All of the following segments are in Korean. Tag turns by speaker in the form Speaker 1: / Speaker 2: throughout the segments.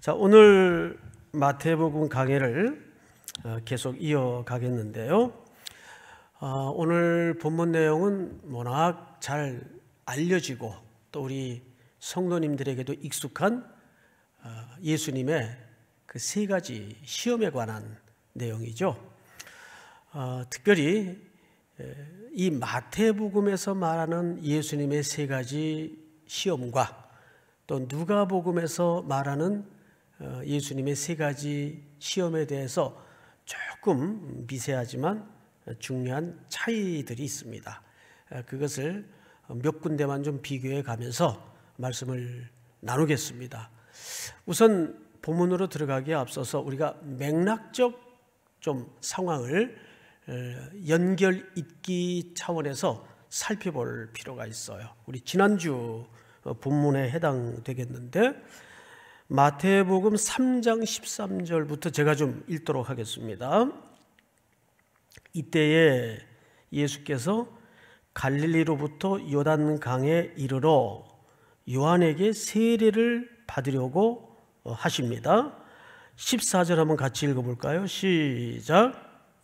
Speaker 1: 자, 오늘 마태복음 강의를 어, 계속 이어가겠는데요. 아, 오늘 본문 내용은 워낙 잘 알려지고 또 우리 성도님들에게도 익숙한 어, 예수님의 그 세 가지 시험에 관한 내용이죠. 어, 특별히 이 마태복음에서 말하는 예수님의 세 가지 시험과 또 누가복음에서 말하는 어, 예수님의 세 가지 시험에 대해서 조금 미세하지만 중요한 차이들이 있습니다. 어, 그것을 몇 군데만 좀 비교해 가면서 말씀을 나누겠습니다. 우선 본문으로 들어가기에 앞서서 우리가 맥락적 좀 상황을 어, 연결 있기 차원에서 살펴볼 필요가 있어요. 우리 지난주 본문에 해당되겠는데 마태복음 3장 13절부터 제가 좀 읽도록 하겠습니다. 이때에 예수께서 갈릴리로부터 요단강에 이르러 요한에게 세례를 받으려고 하십니다. 14절 한번 같이 읽어볼까요? 시작.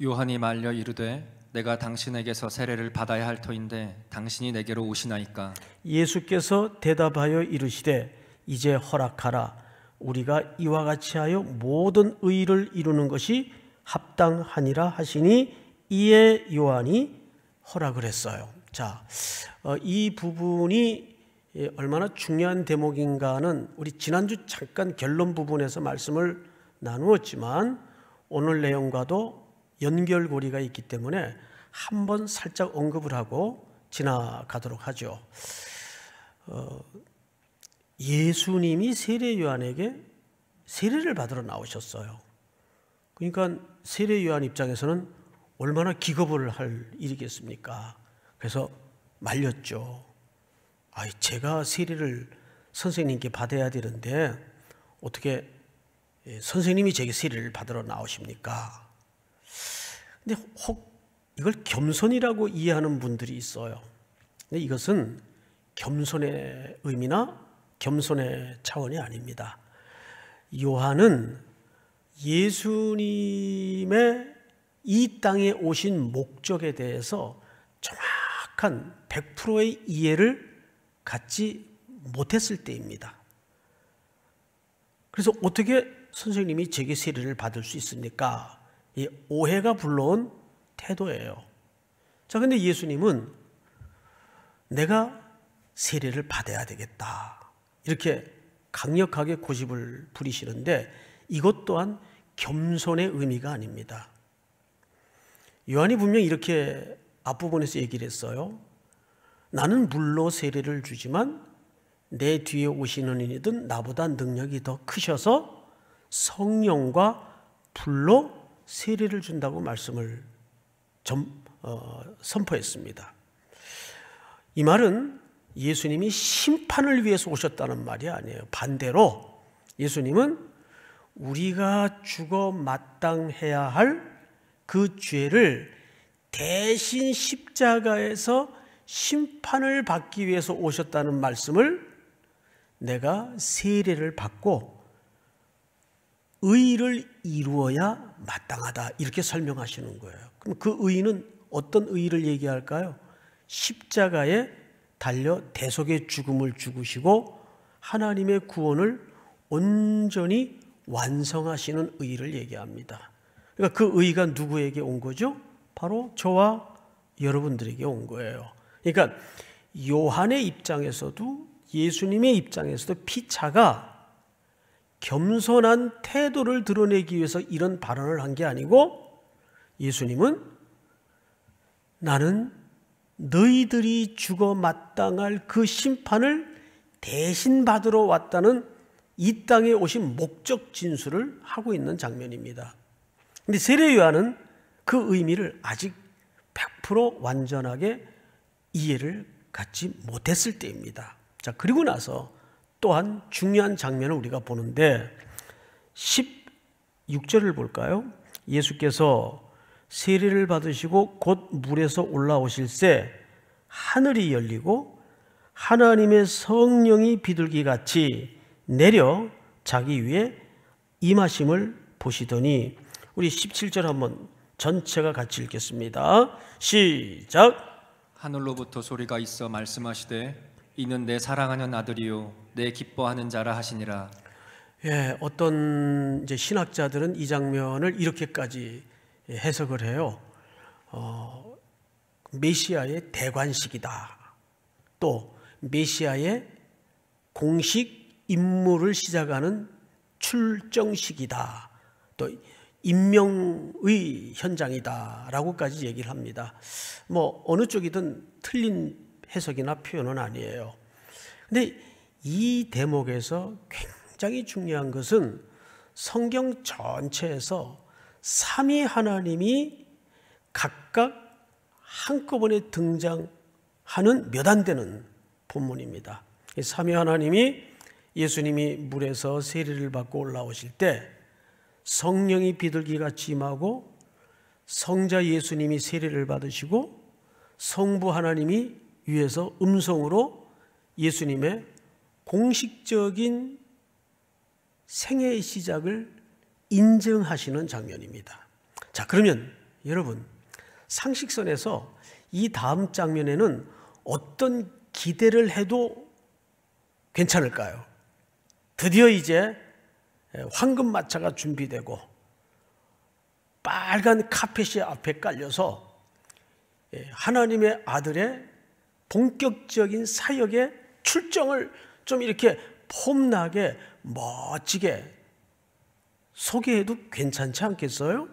Speaker 1: 요한이 말려 이르되 내가 당신에게서 세례를 받아야 할 터인데 당신이 내게로 오시나이까. 예수께서 대답하여 이르시되 이제 허락하라. 우리가 이와 같이 하여 모든 의를 의 이루는 것이 합당하니라 하시니 이에 요한이 허락을 했어요. 자, 어, 이 부분이 예, 얼마나 중요한 대목인가는 우리 지난주 잠깐 결론 부분에서 말씀을 나누었지만 오늘 내용과도 연결고리가 있기 때문에 한번 살짝 언급을 하고 지나가도록 하죠. 어, 예수님이 세례 요한에게 세례를 받으러 나오셨어요. 그러니까 세례 요한 입장에서는 얼마나 기겁을 할 일이겠습니까? 그래서 말렸죠. 아, 제가 세례를 선생님께 받아야 되는데 어떻게 예, 선생님이 제게 세례를 받으러 나오십니까? 근데 혹 이걸 겸손이라고 이해하는 분들이 있어요. 근데 이것은 겸손의 의미나 겸손의 차원이 아닙니다. 요한은 예수님의 이 땅에 오신 목적에 대해서 정확한 100%의 이해를 갖지 못했을 때입니다. 그래서 어떻게 선생님이 제게 세례를 받을 수 있습니까? 이 오해가 불러온 태도예요. 자, 근데 예수님은 내가 세례를 받아야 되겠다. 이렇게 강력하게 고집을 부리시는데 이것 또한 겸손의 의미가 아닙니다. 요한이 분명 이렇게 앞부분에서 얘기를 했어요. 나는 물로 세례를 주지만 내 뒤에 오시는 이든 나보다 능력이 더 크셔서 성령과 불로 세례를 준다고 말씀을 점, 어, 선포했습니다. 이 말은 예수님이 심판을 위해서 오셨다는 말이 아니에요. 반대로 예수님은 우리가 죽어 마땅해야 할 그 죄를 대신 십자가에서 심판을 받기 위해서 오셨다는 말씀을 내가 세례를 받고 의를 이루어야 마땅하다 이렇게 설명하시는 거예요. 그럼 그 의는 어떤 의를 얘기할까요? 십자가의 달려 대속의 죽음을 죽으시고 하나님의 구원을 온전히 완성하시는 의를 얘기합니다. 그러니까 그 의가 누구에게 온 거죠? 바로 저와 여러분들에게 온 거예요. 그러니까 요한의 입장에서도 예수님의 입장에서도 피차가 겸손한 태도를 드러내기 위해서 이런 발언을 한 게 아니고 예수님은 나는 너희들이 죽어 마땅할 그 심판을 대신 받으러 왔다는 이 땅에 오신 목적 진술을 하고 있는 장면입니다. 근데 세례 요한은 그 의미를 아직 100% 완전하게 이해를 갖지 못했을 때입니다. 자, 그리고 나서 또한 중요한 장면을 우리가 보는데 16절을 볼까요? 예수께서 세례를 받으시고 곧 물에서 올라오실세 하늘이 열리고 하나님의 성령이 비둘기 같이 내려 자기 위에 임하심을 보시더니 우리 17절 한번 전체가 같이 읽겠습니다. 시작. 하늘로부터 소리가 있어 말씀하시되 이는 내 사랑하는 아들이요 내 기뻐하는 자라 하시니라. 예, 어떤 이제 신학자들은 이 장면을 이렇게까지 예, 해석을 해요. 어, 메시아의 대관식이다. 또 메시아의 공식 임무를 시작하는 출정식이다. 또 임명의 현장이다라고까지 얘기를 합니다. 뭐 어느 쪽이든 틀린 해석이나 표현은 아니에요. 근데 이 대목에서 굉장히 중요한 것은 성경 전체에서 삼위 하나님이 각각 한꺼번에 등장하는 몇 안 되는 본문입니다. 삼위 하나님이 예수님이 물에서 세례를 받고 올라오실 때 성령이 비둘기가 임하고 성자 예수님이 세례를 받으시고 성부 하나님이 위에서 음성으로 예수님의 공식적인 생애의 시작을 인증하시는 장면입니다. 자, 그러면 여러분, 상식선에서 이 다음 장면에는 어떤 기대를 해도 괜찮을까요? 드디어 이제 예, 황금마차가 준비되고 빨간 카펫이 앞에 깔려서 예, 하나님의 아들의 본격적인 사역의 출정을 좀 이렇게 폼나게 멋지게 소개해도 괜찮지 않겠어요?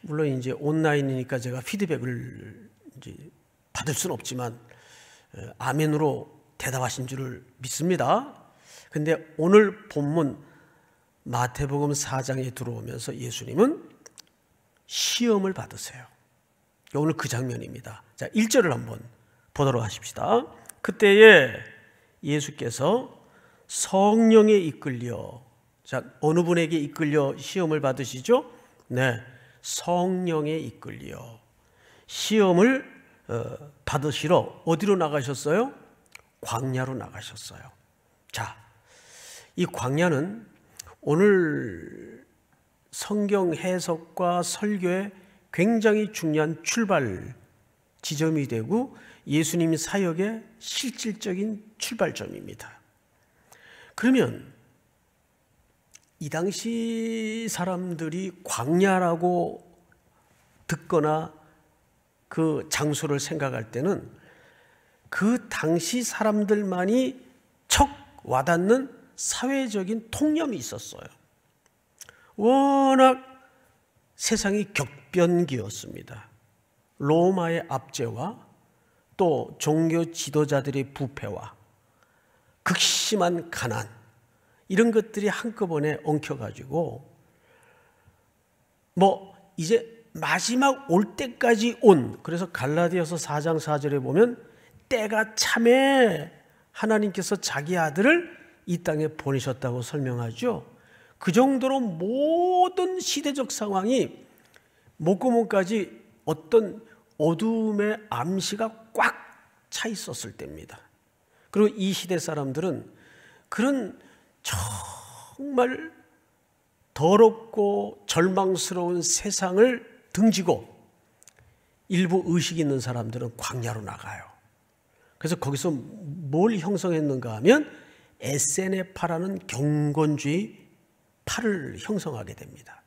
Speaker 1: 물론 이제 온라인이니까 제가 피드백을 이제 받을 수는 없지만 아멘으로 대답하신 줄을 믿습니다. 근데 오늘 본문 마태복음 4장에 들어오면서 예수님은 시험을 받으세요. 오늘 그 장면입니다. 자, 1절을 한번 보도록 하십시다. 그때에 예수께서 성령에 이끌려 자, 어느 분에게 이끌려 시험을 받으시죠? 네. 성령에 이끌려 시험을 어, 받으시러 어디로 나가셨어요? 광야로 나가셨어요. 자, 이 광야는 오늘 성경 해석과 설교에 굉장히 중요한 출발 지점이 되고 예수님 사역의 실질적인 출발점입니다. 그러면 이 당시 사람들이 광야라고 듣거나 그 장소를 생각할 때는 그 당시 사람들만이 척 와닿는 사회적인 통념이 있었어요. 워낙 세상이 격변기였습니다. 로마의 압제와 또 종교 지도자들의 부패와 극심한 가난, 이런 것들이 한꺼번에 엉켜가지고 뭐 이제 마지막 올 때까지 온 그래서 갈라디아서 4장 4절에 보면 때가 참에 하나님께서 자기 아들을 이 땅에 보내셨다고 설명하죠. 그 정도로 모든 시대적 상황이 목구멍까지 어떤 어둠의 암시가 꽉 차 있었을 때입니다. 그리고 이 시대 사람들은 그런 정말 더럽고 절망스러운 세상을 등지고 일부 의식 이 있는 사람들은 광야로 나가요. 그래서 거기서 뭘 형성했는가 하면 SNF파라는 경건주의 파를 형성하게 됩니다.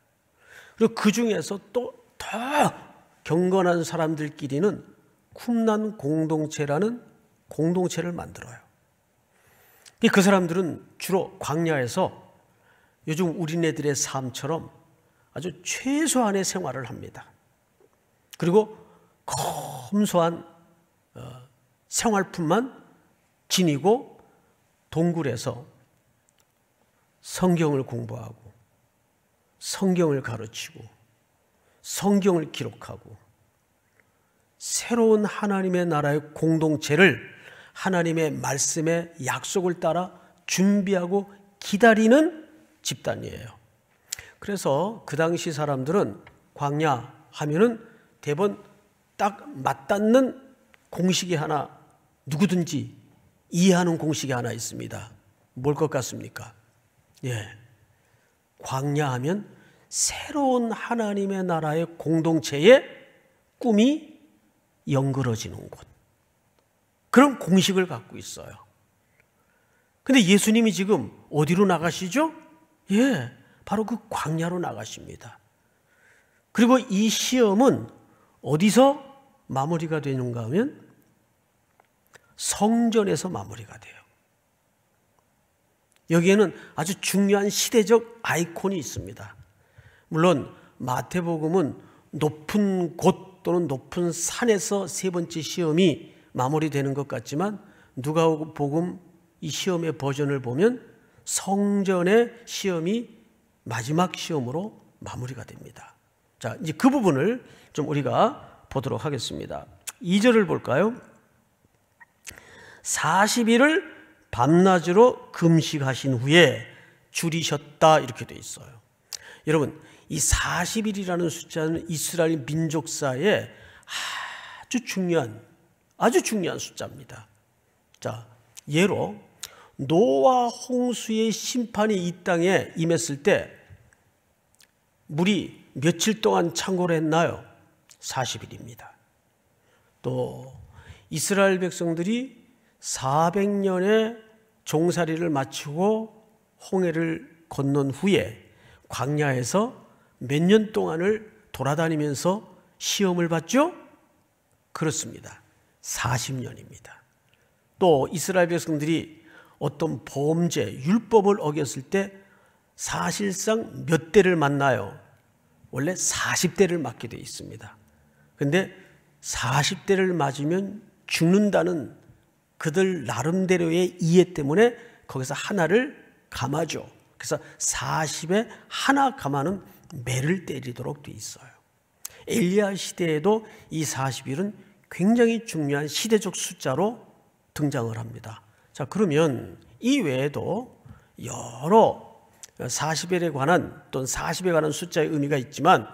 Speaker 1: 그리고 그 중에서 또 더 경건한 사람들끼리는 쿰난 공동체라는 공동체를 만들어요. 그 사람들은 주로 광야에서 요즘 우리네들의 삶처럼 아주 최소한의 생활을 합니다. 그리고 검소한 어, 생활품만 지니고 동굴에서 성경을 공부하고 성경을 가르치고 성경을 기록하고 새로운 하나님의 나라의 공동체를 하나님의 말씀의 약속을 따라 준비하고 기다리는 집단이에요. 그래서 그 당시 사람들은 광야 하면은 대번 딱 맞닿는 공식이 하나 누구든지 이해하는 공식이 하나 있습니다. 뭘 것 같습니까? 예. 광야 하면 새로운 하나님의 나라의 공동체의 꿈이 연그러지는 곳. 그런 공식을 갖고 있어요. 근데 예수님이 지금 어디로 나가시죠? 예, 바로 그 광야로 나가십니다. 그리고 이 시험은 어디서 마무리가 되는가 하면 성전에서 마무리가 돼요. 여기에는 아주 중요한 시대적 아이콘이 있습니다. 물론 마태복음은 높은 곳 또는 높은 산에서 세 번째 시험이 마무리되는 것 같지만 누가복음 이 시험의 버전을 보면 성전의 시험이 마지막 시험으로 마무리가 됩니다. 자, 이제 그 부분을 좀 우리가 보도록 하겠습니다. 2절을 볼까요? 40일을 밤낮으로 금식하신 후에 줄이셨다 이렇게 돼 있어요. 여러분, 이 40일이라는 숫자는 이스라엘 민족사에 아주 중요한 아주 중요한 숫자입니다. 자, 예로 노아 홍수의 심판이 이 땅에 임했을 때 물이 며칠 동안 창고를 했나요? 40일입니다. 또 이스라엘 백성들이 400년의 종살이를 마치고 홍해를 건넌 후에 광야에서 몇 년 동안을 돌아다니면서 시험을 받죠? 그렇습니다. 40년입니다. 또 이스라엘 백성들이 어떤 범죄, 율법을 어겼을 때 사실상 몇 대를 만나요? 원래 40대를 맞게 돼 있습니다. 근데 40대를 맞으면 죽는다는 그들 나름대로의 이해 때문에 거기서 하나를 감아줘 그래서 40에 하나 감아는 매를 때리도록 돼 있어요. 엘리야 시대에도 이 40일은 굉장히 중요한 시대적 숫자로 등장을 합니다. 자, 그러면 이 외에도 여러 40일에 관한 또는 40에 관한 숫자의 의미가 있지만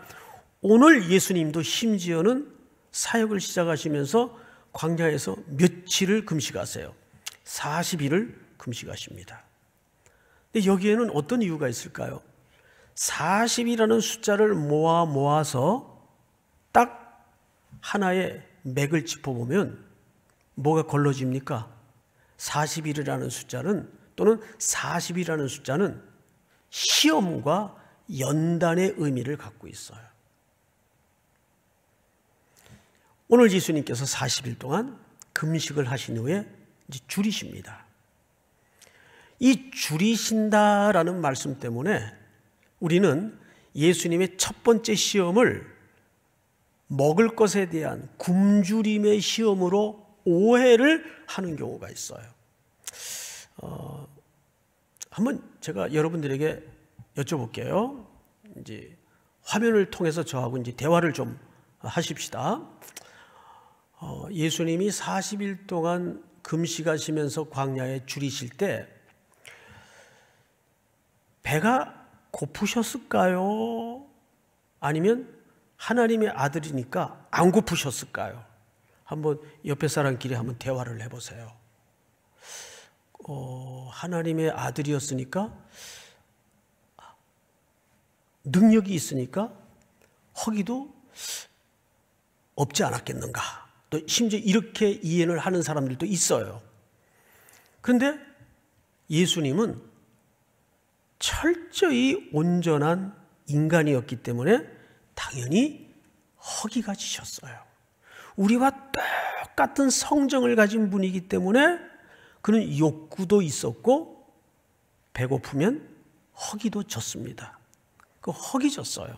Speaker 1: 오늘 예수님도 심지어는 사역을 시작하시면서 광야에서 며칠을 금식하세요. 40일을 금식하십니다. 근데 여기에는 어떤 이유가 있을까요? 40이라는 숫자를 모아 모아서 딱 하나의 맥을 짚어보면 뭐가 걸러집니까? 4 0이라는 숫자는 또는 40이라는 숫자는 시험과 연단의 의미를 갖고 있어요. 오늘 예수님께서 40일 동안 금식을 하신 후에 이제 줄이십니다. 이 줄이신다라는 말씀 때문에 우리는 예수님의 첫 번째 시험을 먹을 것에 대한 굶주림의 시험으로 오해를 하는 경우가 있어요. 어, 한번 제가 여러분들에게 여쭤볼게요. 이제 화면을 통해서 저하고 이제 대화를 좀 하십시다. 어, 예수님이 40일 동안 금식하시면서 광야에 줄이실 때 배가 고프셨을까요? 아니면 하나님의 아들이니까 안 고프셨을까요? 한번 옆에 사람끼리 한번 대화를 해보세요. 어, 하나님의 아들이었으니까 능력이 있으니까 허기도 없지 않았겠는가. 또 심지어 이렇게 이해를 하는 사람들도 있어요. 그런데 예수님은 철저히 온전한 인간이었기 때문에 당연히 허기가 지셨어요. 우리와 똑같은 성정을 가진 분이기 때문에 그는 욕구도 있었고 배고프면 허기도 졌습니다. 그 허기 졌어요.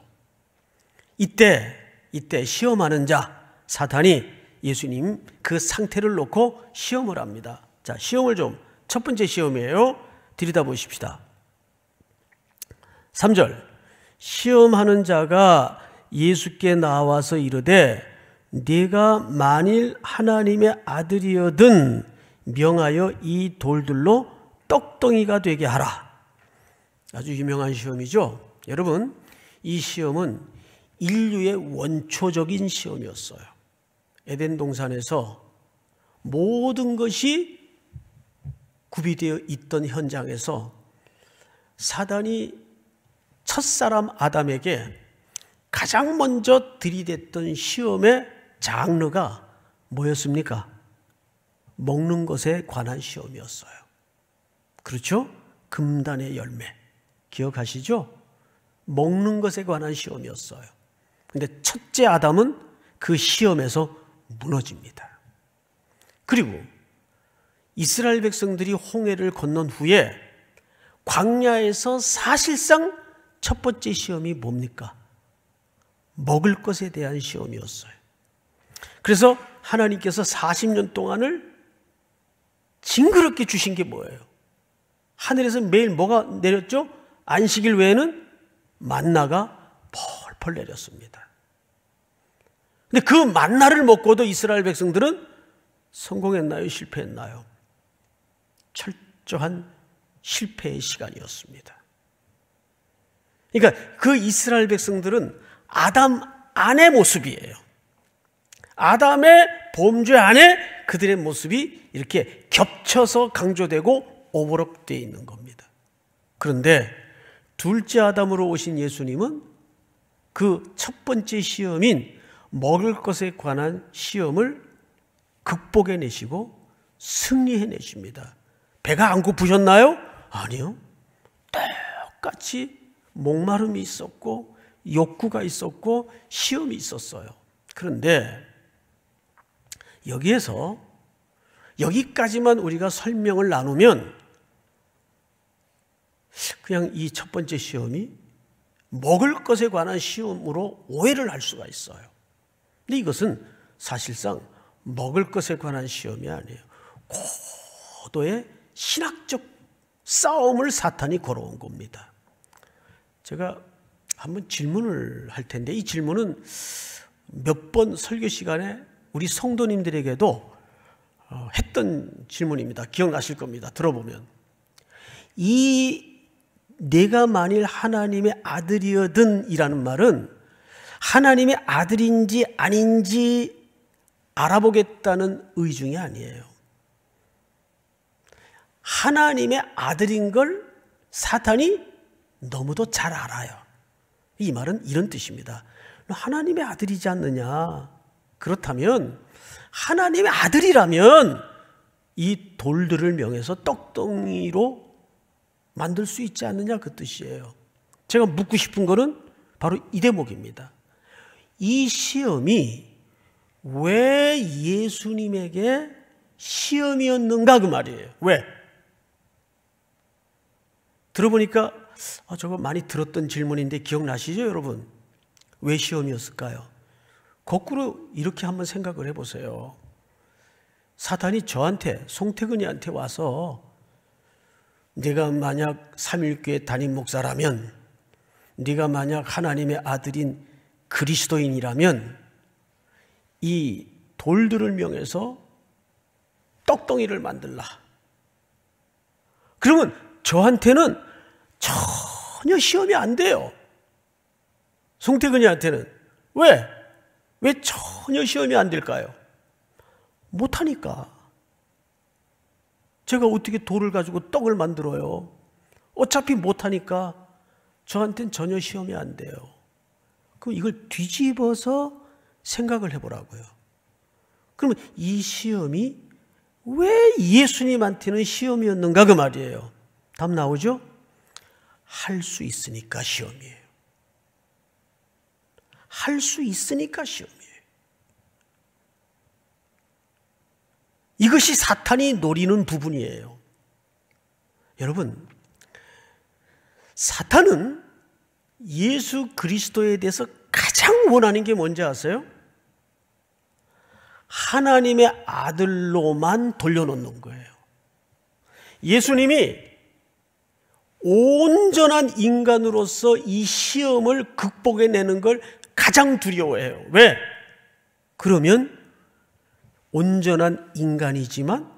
Speaker 1: 이때 이때 시험하는 자 사탄이 예수님 그 상태를 놓고 시험을 합니다. 자, 시험을 좀 첫 번째 시험이에요. 들이다 보십시다. 3절. 시험하는 자가 예수께 나와서 이르되 네가 만일 하나님의 아들이여든 명하여 이 돌들로 떡덩이가 되게 하라. 아주 유명한 시험이죠. 여러분, 이 시험은 인류의 원초적인 시험이었어요. 에덴 동산에서 모든 것이 구비되어 있던 현장에서 사단이 첫 사람 아담에게 가장 먼저 들이댔던 시험의 장르가 뭐였습니까? 먹는 것에 관한 시험이었어요. 그렇죠? 금단의 열매. 기억하시죠? 먹는 것에 관한 시험이었어요. 근데 첫째 아담은 그 시험에서 무너집니다. 그리고 이스라엘 백성들이 홍해를 건넌 후에 광야에서 사실상 첫 번째 시험이 뭡니까? 먹을 것에 대한 시험이었어요. 그래서 하나님께서 40년 동안을 징그럽게 주신 게 뭐예요? 하늘에서 매일 뭐가 내렸죠? 안식일 외에는 만나가 펄펄 내렸습니다. 근데 그 만나를 먹고도 이스라엘 백성들은 성공했나요? 실패했나요? 철저한 실패의 시간이었습니다. 그러니까 그 이스라엘 백성들은 아담 안의 모습이에요. 아담의 범죄 안에 그들의 모습이 이렇게 겹쳐서 강조되고 오버랩되어 있는 겁니다. 그런데 둘째 아담으로 오신 예수님은 그 첫 번째 시험인 먹을 것에 관한 시험을 극복해내시고 승리해내십니다. 배가 안 고프셨나요? 아니요. 똑같이 목마름이 있었고 욕구가 있었고 시험이 있었어요. 그런데 여기에서 여기까지만 우리가 설명을 나누면 그냥 이 첫 번째 시험이 먹을 것에 관한 시험으로 오해를 할 수가 있어요. 근데 이것은 사실상 먹을 것에 관한 시험이 아니에요. 고도의 신학적 싸움을 사탄이 걸어온 겁니다. 제가 한번 질문을 할 텐데 이 질문은 몇 번 설교 시간에 우리 성도님들에게도 어, 했던 질문입니다. 기억나실 겁니다. 들어보면 이 내가 만일 하나님의 아들이어든이라는 말은 하나님의 아들인지 아닌지 알아보겠다는 의중이 아니에요. 하나님의 아들인 걸 사탄이 너무도 잘 알아요. 이 말은 이런 뜻입니다. 하나님의 아들이지 않느냐? 그렇다면 하나님의 아들이라면 이 돌들을 명해서 떡덩이로 만들 수 있지 않느냐 그 뜻이에요. 제가 묻고 싶은 거는 바로 이 대목입니다. 이 시험이 왜 예수님에게 시험이었는가 그 말이에요. 왜? 들어보니까 아, 저거 많이 들었던 질문인데 기억나시죠, 여러분? 왜 시험이었을까요? 거꾸로 이렇게 한번 생각을 해보세요. 사탄이 저한테, 송태근이한테 와서 네가 만약 3일교회 담임 목사라면 네가 만약 하나님의 아들인 그리스도인이라면 이 돌들을 명해서 떡덩이를 만들라. 그러면 저한테는 전혀 시험이 안 돼요. 송태근이한테는. 왜? 왜 전혀 시험이 안 될까요? 못하니까. 제가 어떻게 돌을 가지고 떡을 만들어요? 어차피 못하니까 저한테는 전혀 시험이 안 돼요. 그럼 이걸 뒤집어서 생각을 해보라고요. 그러면 이 시험이 왜 예수님한테는 시험이었는가 그 말이에요. 답 나오죠? 할수 있으니까 시험이에요. 할 수 있으니까 시험이에요. 이것이 사탄이 노리는 부분이에요. 여러분, 사탄은 예수 그리스도에 대해서 가장 원하는 게 뭔지 아세요? 하나님의 아들로만 돌려놓는 거예요. 예수님이 온전한 인간으로서 이 시험을 극복해내는 걸 가장 두려워해요. 왜? 그러면 온전한 인간이지만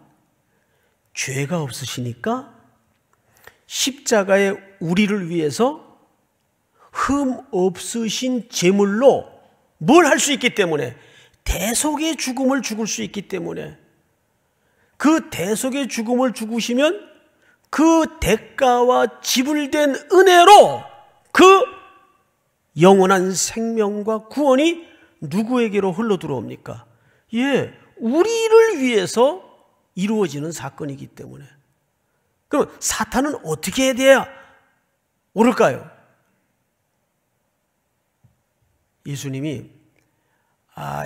Speaker 1: 죄가 없으시니까 십자가의 우리를 위해서 흠 없으신 제물로 뭘 할 수 있기 때문에 대속의 죽음을 죽을 수 있기 때문에 그 대속의 죽음을 죽으시면 그 대가와 지불된 은혜로 그 영원한 생명과 구원이 누구에게로 흘러 들어옵니까? 예, 우리를 위해서 이루어지는 사건이기 때문에. 그럼 사탄은 어떻게 돼야 오를까요? 예수님이 아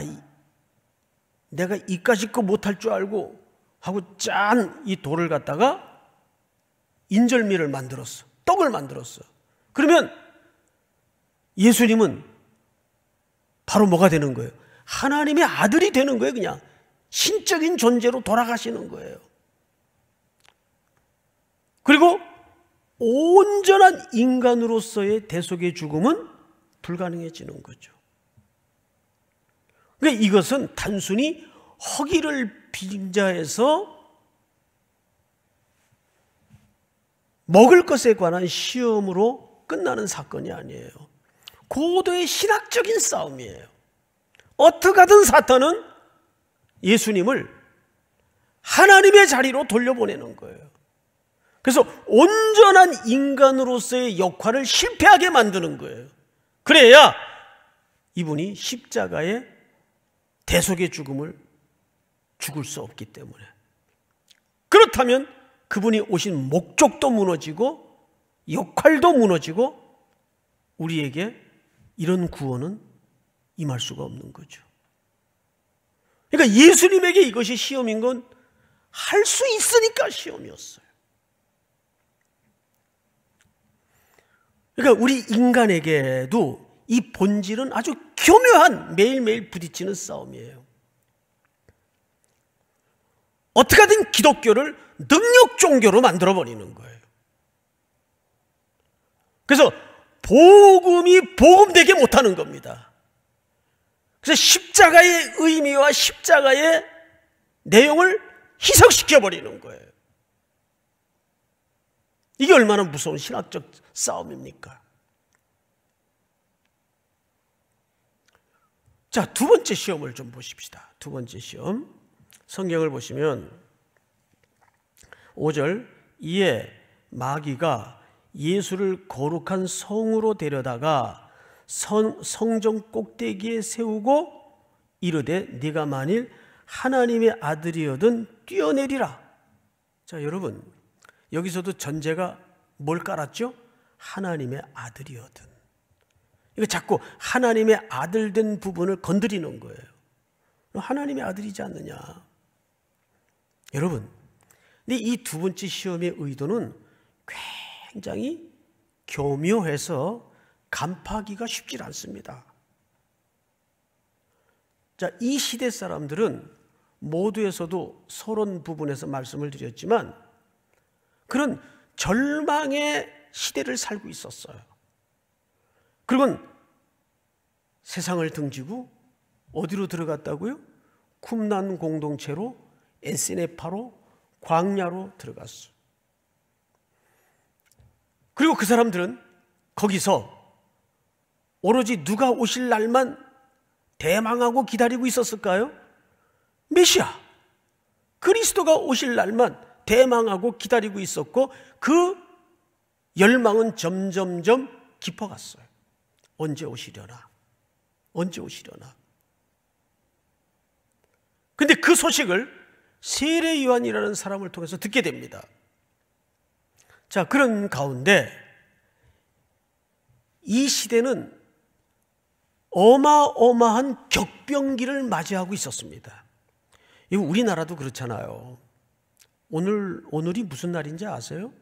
Speaker 1: 내가 이까짓 거 못할 줄 알고 하고 짠 이 돌을 갖다가 인절미를 만들었어. 떡을 만들었어. 그러면 예수님은 바로 뭐가 되는 거예요? 하나님의 아들이 되는 거예요, 그냥. 신적인 존재로 돌아가시는 거예요. 그리고 온전한 인간으로서의 대속의 죽음은 불가능해지는 거죠. 그러니까 이것은 단순히 허기를 빙자해서 먹을 것에 관한 시험으로 끝나는 사건이 아니에요. 고도의 신학적인 싸움이에요. 어떻게든 사탄은 예수님을 하나님의 자리로 돌려보내는 거예요. 그래서 온전한 인간으로서의 역할을 실패하게 만드는 거예요. 그래야 이분이 십자가의 대속의 죽음을 죽을 수 없기 때문에. 그렇다면 그분이 오신 목적도 무너지고 역할도 무너지고 우리에게 이런 구원은 임할 수가 없는 거죠. 그러니까 예수님에게 이것이 시험인 건 할 수 있으니까 시험이었어요. 그러니까 우리 인간에게도 이 본질은 아주 교묘한 매일매일 부딪히는 싸움이에요. 어떻게든 기독교를 능력 종교로 만들어 버리는 거예요. 그래서 복음이 복음되게 못하는 겁니다. 그래서 십자가의 의미와 십자가의 내용을 희석시켜 버리는 거예요. 이게 얼마나 무서운 신학적 싸움입니까? 자, 두 번째 시험을 좀 보십시다. 두 번째 시험. 성경을 보시면 5절 이에 마귀가 예수를 거룩한 성으로 데려다가 성, 성전 꼭대기에 세우고 이르되 네가 만일 하나님의 아들이어든 뛰어내리라. 자, 여러분. 여기서도 전제가 뭘 깔았죠? 하나님의 아들이어든. 이거 자꾸 하나님의 아들 된 부분을 건드리는 거예요. 하나님의 아들이지 않느냐. 여러분, 근데 이 두 번째 시험의 의도는 굉장히 교묘해서 간파하기가 쉽지 않습니다. 자, 이 시대 사람들은 모두에서도 서론 부분에서 말씀을 드렸지만 그런 절망의 시대를 살고 있었어요. 그리고 세상을 등지고 어디로 들어갔다고요? 쿰난 공동체로 엔시네파로 광야로 들어갔어. 그리고 그 사람들은 거기서 오로지 누가 오실 날만 대망하고 기다리고 있었을까요? 메시아, 그리스도가 오실 날만 대망하고 기다리고 있었고 그 열망은 점점점 깊어갔어요. 언제 오시려나? 언제 오시려나? 근데 그 소식을 세례 요한이라는 사람을 통해서 듣게 됩니다. 자, 그런 가운데 이 시대는 어마어마한 격병기를 맞이하고 있었습니다. 우리나라도 그렇잖아요. 오늘, 오늘이 무슨 날인지 아세요?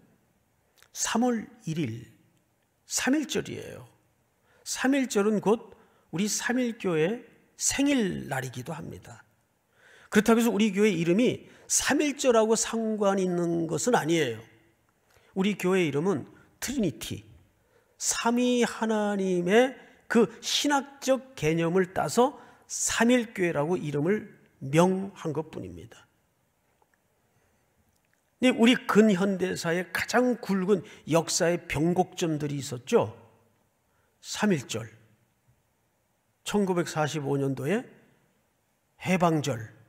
Speaker 1: 3월 1일, 3일절이에요. 3일절은 곧 우리 3일교회 생일날이기도 합니다. 그렇다고 해서 우리 교회 이름이 삼일절하고 상관 있는 것은 아니에요. 우리 교회 이름은 트리니티, 삼위 하나님의 그 신학적 개념을 따서 삼일교회라고 이름을 명한 것뿐입니다. 우리 근현대사의 가장 굵은 역사의 변곡점들이 있었죠. 3.1절, 1945년도에 해방절,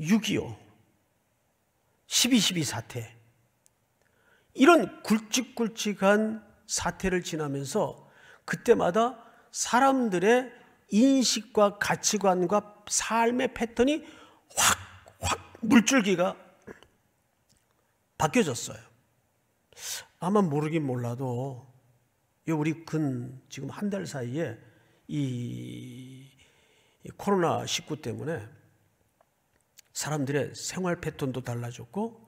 Speaker 1: 6.25, 12.12 사태 이런 굵직굵직한 사태를 지나면서 그때마다 사람들의 인식과 가치관과 삶의 패턴이 확, 확 물줄기가 바뀌어졌어요. 아마 모르긴 몰라도 우리 근 지금 한 달 사이에 이 코로나 19 때문에 사람들의 생활 패턴도 달라졌고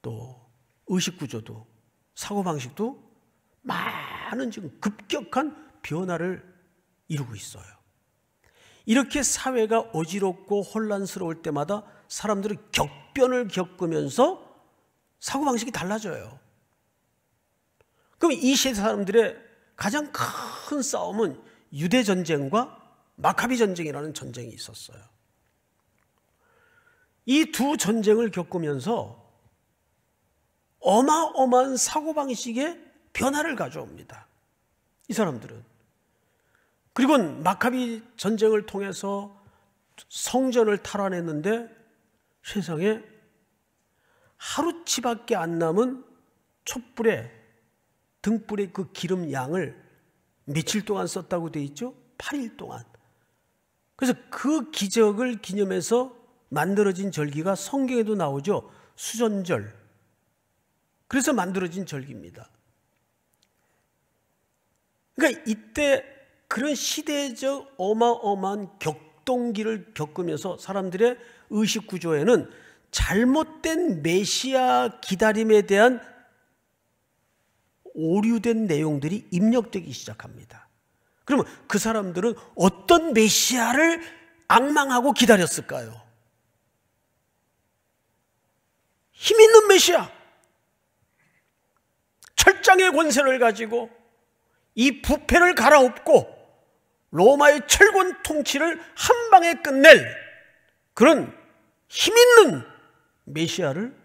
Speaker 1: 또 의식 구조도 사고 방식도 많은 지금 급격한 변화를 이루고 있어요. 이렇게 사회가 어지럽고 혼란스러울 때마다 사람들은 격변을 겪으면서 사고 방식이 달라져요. 그럼 이 시대 사람들의 가장 큰 싸움은 유대 전쟁과 마카비 전쟁이라는 전쟁이 있었어요. 이두 전쟁을 겪으면서 어마어마한 사고방식의 변화를 가져옵니다. 이 사람들은. 그리고 마카비 전쟁을 통해서 성전을 탈환했는데 세상에 하루치밖에 안 남은 촛불에 등불의 그 기름 양을 며칠 동안 썼다고 돼 있죠? 8일 동안. 그래서 그 기적을 기념해서 만들어진 절기가 성경에도 나오죠. 수전절. 그래서 만들어진 절기입니다. 그러니까 이때 그런 시대적 어마어마한 격동기를 겪으면서 사람들의 의식 구조에는 잘못된 메시아 기다림에 대한 오류된 내용들이 입력되기 시작합니다. 그러면 그 사람들은 어떤 메시아를 악망하고 기다렸을까요? 힘 있는 메시아. 철장의 권세를 가지고 이 부패를 갈아엎고 로마의 철권 통치를 한 방에 끝낼 그런 힘 있는 메시아를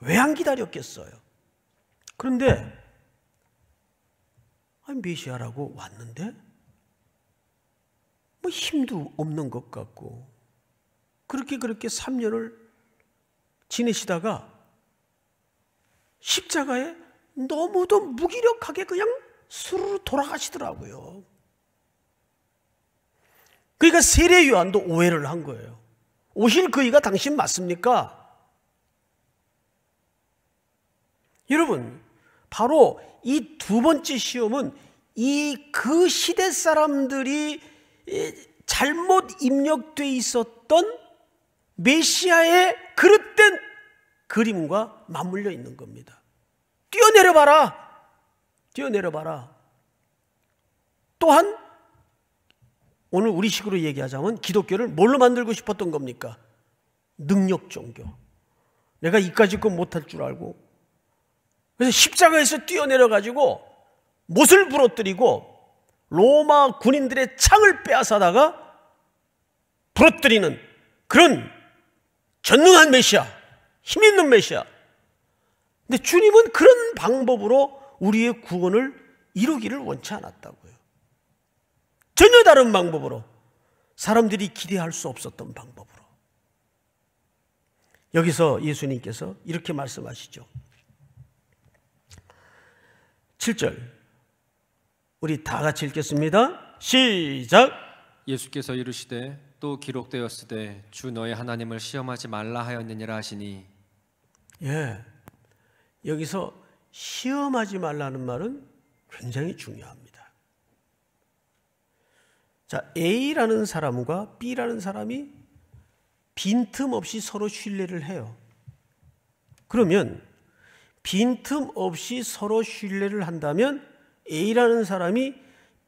Speaker 1: 왜 안 기다렸겠어요? 그런데 아니 메시아라고 왔는데 뭐 힘도 없는 것 같고 그렇게 그렇게 3년을 지내시다가 십자가에 너무도 무기력하게 그냥 수르르 돌아가시더라고요. 그러니까 세례 요한도 오해를 한 거예요. 오실 그이가 당신 맞습니까? 여러분, 바로 이 두 번째 시험은 이 그 시대 사람들이 잘못 입력돼 있었던 메시아의 그릇된 그림과 맞물려 있는 겁니다. 뛰어내려 봐라. 뛰어내려 봐라. 또한 오늘 우리 식으로 얘기하자면 기독교를 뭘로 만들고 싶었던 겁니까? 능력 종교. 내가 이까지껏 못할 줄 알고. 그래서 십자가에서 뛰어내려가지고 못을 부러뜨리고 로마 군인들의 창을 빼앗아다가 부러뜨리는 그런 전능한 메시아, 힘 있는 메시아. 근데 주님은 그런 방법으로 우리의 구원을 이루기를 원치 않았다고요. 전혀 다른 방법으로 사람들이 기대할 수 없었던 방법으로. 여기서 예수님께서 이렇게 말씀하시죠. 7절. 우리 다 같이 읽겠습니다. 시작. 예수께서 이르시되 또 기록되었으되 주 너의 하나님을 시험하지 말라 하였느니라 하시니 예. 여기서 시험하지 말라는 말은 굉장히 중요합니다. 자, A라는 사람과 B라는 사람이 빈틈없이 서로 신뢰를 해요. 그러면 빈틈없이 서로 신뢰를 한다면 A라는 사람이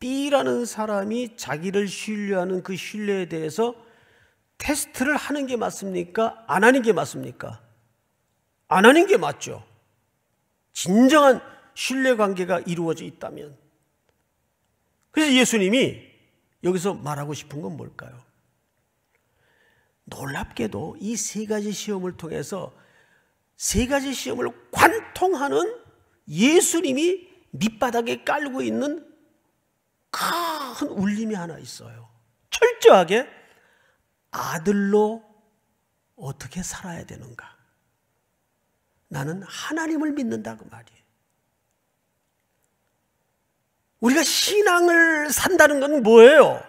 Speaker 1: B라는 사람이 자기를 신뢰하는 그 신뢰에 대해서 테스트를 하는 게 맞습니까? 안 하는 게 맞습니까? 안 하는 게 맞죠. 진정한 신뢰 관계가 이루어져 있다면. 그래서 예수님이 여기서 말하고 싶은 건 뭘까요? 놀랍게도 이 세 가지 시험을 통해서 세 가지 시험을 관통하는 예수님이 밑바닥에 깔고 있는 큰 울림이 하나 있어요. 철저하게 아들로 어떻게 살아야 되는가? 나는 하나님을 믿는다 그 말이에요. 우리가 신앙을 산다는 건 뭐예요?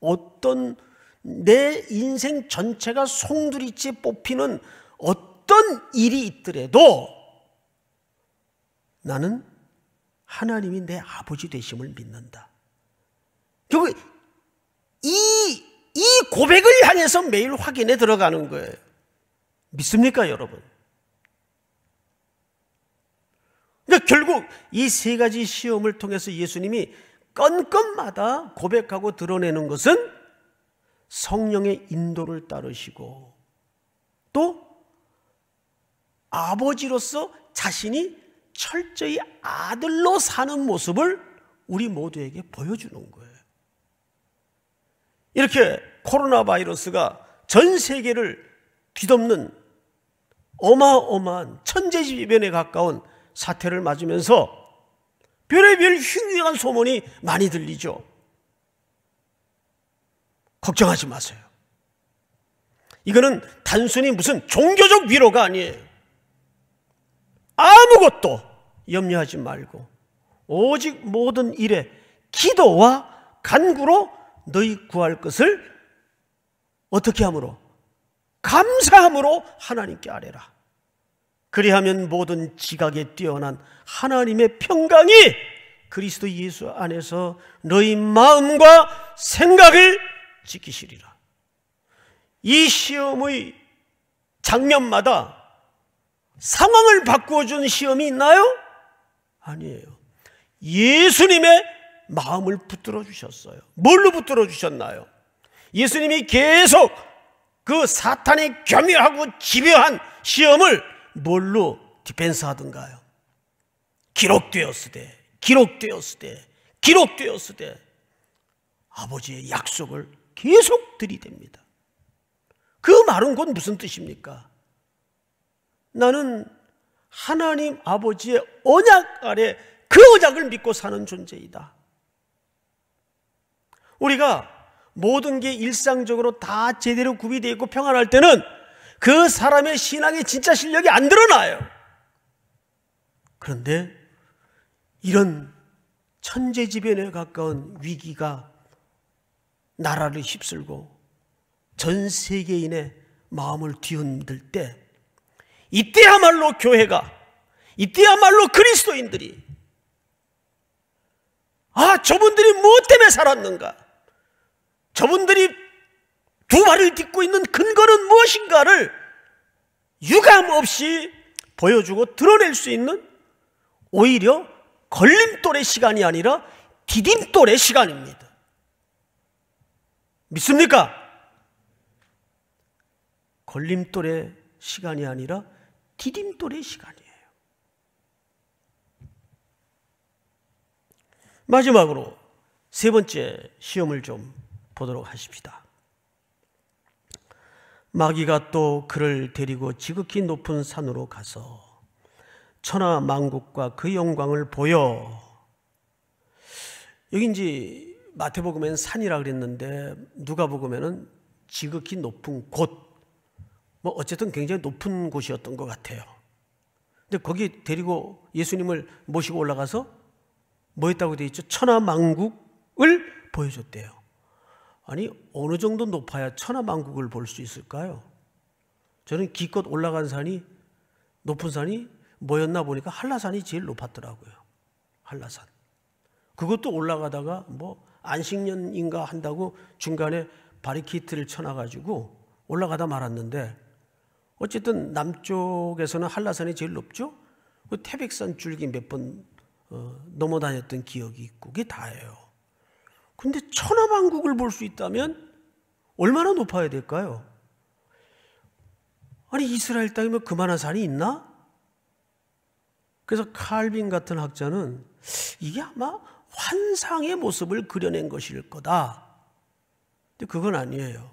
Speaker 1: 어떤 내 인생 전체가 송두리째 뽑히는 어떤 일이 있더라도 나는 하나님이 내 아버지 되심을 믿는다. 결국 이, 이 고백을 향해서 매일 확인에 들어가는 거예요. 믿습니까, 여러분? 그러니까 결국 이 세 가지 시험을 통해서 예수님이 건건마다 고백하고 드러내는 것은 성령의 인도를 따르시고 또 아버지로서 자신이 철저히 아들로 사는 모습을 우리 모두에게 보여주는 거예요. 이렇게 코로나 바이러스가 전 세계를 뒤덮는 어마어마한 천재지변에 가까운 사태를 맞으면서 별의별 흉흉한 소문이 많이 들리죠. 걱정하지 마세요. 이거는 단순히 무슨 종교적 위로가 아니에요. 아무것도 염려하지 말고 오직 모든 일에 기도와 간구로 너희 구할 것을 어떻게 함으로 감사함으로 하나님께 아뢰라. 그리하면 모든 지각에 뛰어난 하나님의 평강이 그리스도 예수 안에서 너희 마음과 생각을 지키시리라. 이 시험의 장면마다 상황을 바꾸어 준 시험이 있나요? 아니에요. 예수님의 마음을 붙들어 주셨어요. 뭘로 붙들어 주셨나요? 예수님이 계속 그 사탄이 겸유하고 지배한 시험을 뭘로 디펜스 하던가요? 기록되었으되, 기록되었으되, 기록되었으되 아버지의 약속을 계속 들이댑니다. 그 말은 곧 무슨 뜻입니까? 나는 하나님 아버지의 언약 아래 그 언약을 믿고 사는 존재이다. 우리가 모든 게 일상적으로 다 제대로 구비되어 있고 평안할 때는 그 사람의 신앙의 진짜 실력이 안 드러나요. 그런데 이런 천재지변에 가까운 위기가 나라를 휩쓸고 전 세계인의 마음을 뒤흔들 때 이때야말로 교회가, 이때야말로 그리스도인들이, 아, 저분들이 무엇 뭐 때문에 살았는가? 저분들이 두 발을 딛고 있는 근거는 무엇인가를 유감 없이 보여주고 드러낼 수 있는 오히려 걸림돌의 시간이 아니라 디딤돌의 시간입니다. 믿습니까? 걸림돌의 시간이 아니라 기림돌의 시간이에요. 마지막으로 세 번째 시험을 좀 보도록 하십시다. 마귀가 또 그를 데리고 지극히 높은 산으로 가서 천하 만국과 그 영광을 보여 여기 이제 마태복음엔 산이라 그랬는데 누가복음에는 지극히 높은 곳뭐 어쨌든 굉장히 높은 곳이었던 것 같아요. 근데 거기 데리고 예수님을 모시고 올라가서 뭐 했다고 돼 있죠? 천하만국을 보여줬대요. 아니 어느 정도 높아야 천하만국을 볼 수 있을까요? 저는 기껏 올라간 산이 높은 산이 뭐였나 보니까 한라산이 제일 높았더라고요. 한라산. 그것도 올라가다가 뭐 안식년인가 한다고 중간에 바리케이트를 쳐놔가지고 올라가다 말았는데 어쨌든 남쪽에서는 한라산이 제일 높죠. 그 태백산 줄기 몇번 어, 넘어다녔던 기억이 있고 그게 다예요. 근데 천하만국을 볼 수 있다면 얼마나 높아야 될까요? 아니 이스라엘 땅이면 뭐 그만한 산이 있나? 그래서 칼빈 같은 학자는 이게 아마 환상의 모습을 그려낸 것일 거다. 근데 그건 아니에요.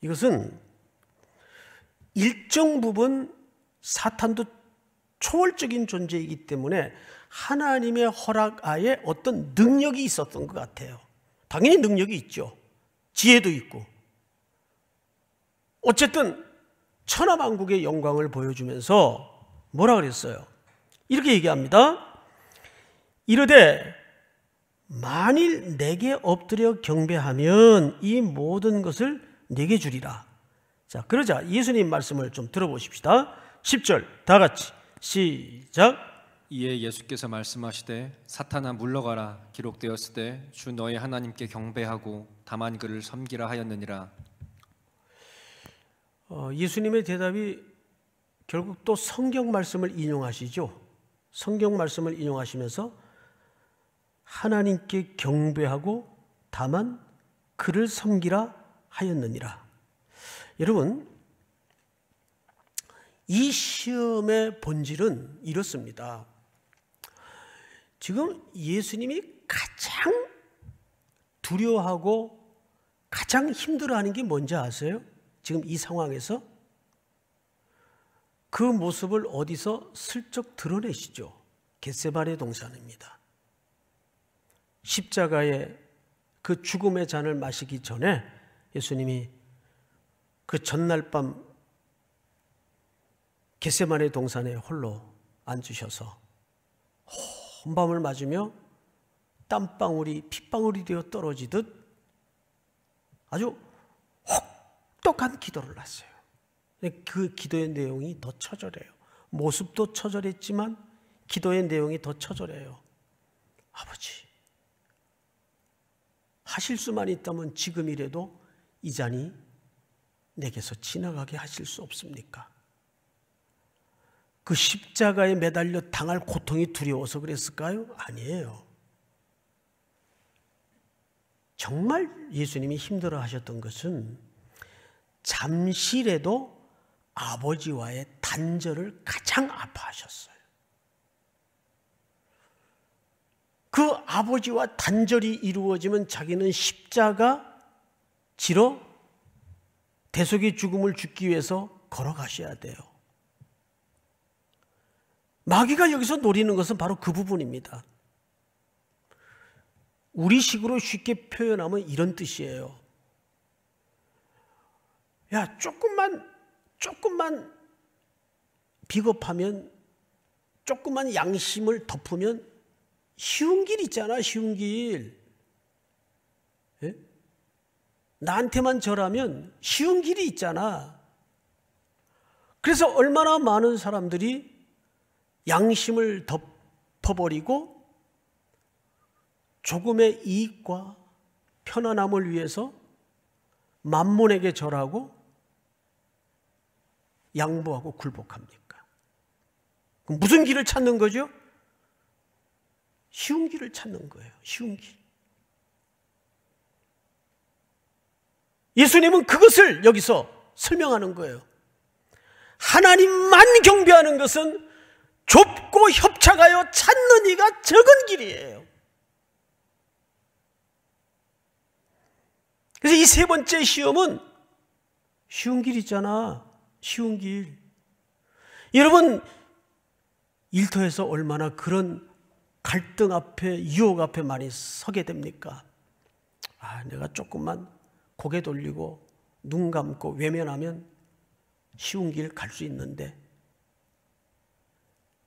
Speaker 1: 이것은 일정 부분 사탄도 초월적인 존재이기 때문에 하나님의 허락 아에 어떤 능력이 있었던 것 같아요. 당연히 능력이 있죠. 지혜도 있고. 어쨌든 천하만국의 영광을 보여주면서 뭐라 그랬어요? 이렇게 얘기합니다. 이르되 만일 내게 엎드려 경배하면 이 모든 것을 내게 주리라. 자, 그러자 예수님 말씀을 좀 들어보십시다. 10절 다 같이 시작. 이에 예수께서 말씀하시되 사탄아 물러가라 기록되었을 때주 너의 하나님께 경배하고 다만 그를 섬기라 하였느니라. 어, 예수님의 대답이 결국 또 성경 말씀을 인용하시죠. 성경 말씀을 인용하시면서 하나님께 경배하고 다만 그를 섬기라 하였느니라. 여러분, 이 시험의 본질은 이렇습니다. 지금 예수님이 가장 두려워하고 가장 힘들어하는 게 뭔지 아세요? 지금 이 상황에서 그 모습을 어디서 슬쩍 드러내시죠? 겟세바네 동산입니다. 십자가의 그 죽음의 잔을 마시기 전에 예수님이 그 전날 밤개세만의 동산에 홀로 앉으셔서 혼밤을 맞으며 땀방울이 핏방울이 되어 떨어지듯 아주 혹독한 기도를 났어요그 기도의 내용이 더 처절해요. 모습도 처절했지만 기도의 내용이 더 처절해요. 아버지, 하실 수만 있다면 지금이라도 이 잔이 내게서 지나가게 하실 수 없습니까? 그 십자가에 매달려 당할 고통이 두려워서 그랬을까요? 아니에요. 정말 예수님이 힘들어 하셨던 것은 잠시라도 아버지와의 단절을 가장 아파하셨어요. 그 아버지와 단절이 이루어지면 자기는 십자가 지러 대속의 죽음을 죽기 위해서 걸어가셔야 돼요. 마귀가 여기서 노리는 것은 바로 그 부분입니다. 우리 식으로 쉽게 표현하면 이런 뜻이에요. 야, 조금만, 조금만 비겁하면, 조금만 양심을 덮으면 쉬운 길 있잖아, 쉬운 길. 나한테만 절하면 쉬운 길이 있잖아. 그래서 얼마나 많은 사람들이 양심을 덮어버리고 조금의 이익과 편안함을 위해서 만문에게 절하고 양보하고 굴복합니까? 무슨 길을 찾는 거죠? 쉬운 길을 찾는 거예요. 쉬운 길. 예수님은 그것을 여기서 설명하는 거예요. 하나님만 경배하는 것은 좁고 협착하여 찾는 이가 적은 길이에요. 그래서 이 세 번째 시험은 쉬운 길 있잖아. 쉬운 길. 여러분, 일터에서 얼마나 그런 갈등 앞에, 유혹 앞에 많이 서게 됩니까? 아, 내가 조금만 고개 돌리고 눈 감고 외면하면 쉬운 길 갈 수 있는데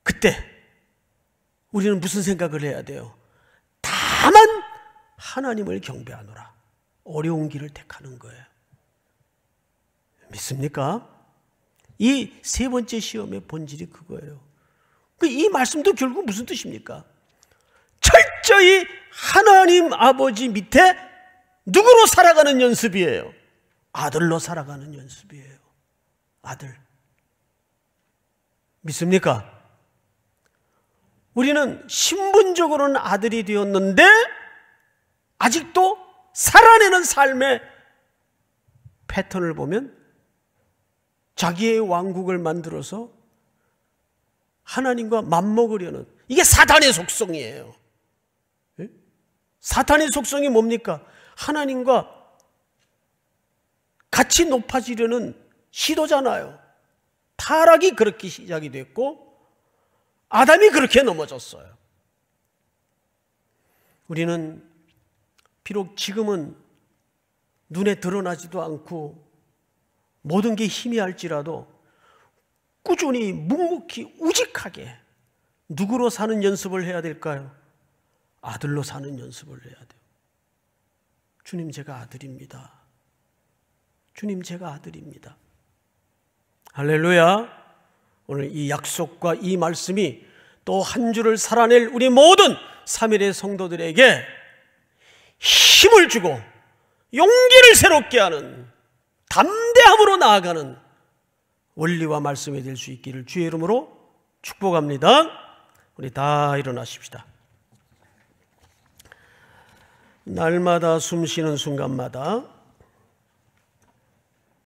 Speaker 1: 그때 우리는 무슨 생각을 해야 돼요? 다만 하나님을 경배하노라. 어려운 길을 택하는 거예요. 믿습니까? 이 세 번째 시험의 본질이 그거예요. 그 이 말씀도 결국 무슨 뜻입니까? 철저히 하나님 아버지 밑에 누구로 살아가는 연습이에요? 아들로 살아가는 연습이에요. 아들. 믿습니까? 우리는 신분적으로는 아들이 되었는데 아직도 살아내는 삶의 패턴을 보면 자기의 왕국을 만들어서 하나님과 맞먹으려는 이게 사탄의 속성이에요. 예? 사탄의 속성이 뭡니까? 하나님과 같이 높아지려는 시도잖아요. 타락이 그렇게 시작이 됐고 아담이 그렇게 넘어졌어요. 우리는 비록 지금은 눈에 드러나지도 않고 모든 게 희미할지라도 꾸준히 묵묵히 우직하게 누구로 사는 연습을 해야 될까요? 아들로 사는 연습을 해야 돼요. 주님 제가 아들입니다. 주님 제가 아들입니다. 할렐루야. 오늘 이 약속과 이 말씀이 또 한 주를 살아낼 우리 모든 3일의 성도들에게 힘을 주고 용기를 새롭게 하는 담대함으로 나아가는 원리와 말씀이 될 수 있기를 주의 이름으로 축복합니다. 우리 다 일어나십시다. 날마다 숨 쉬는 순간마다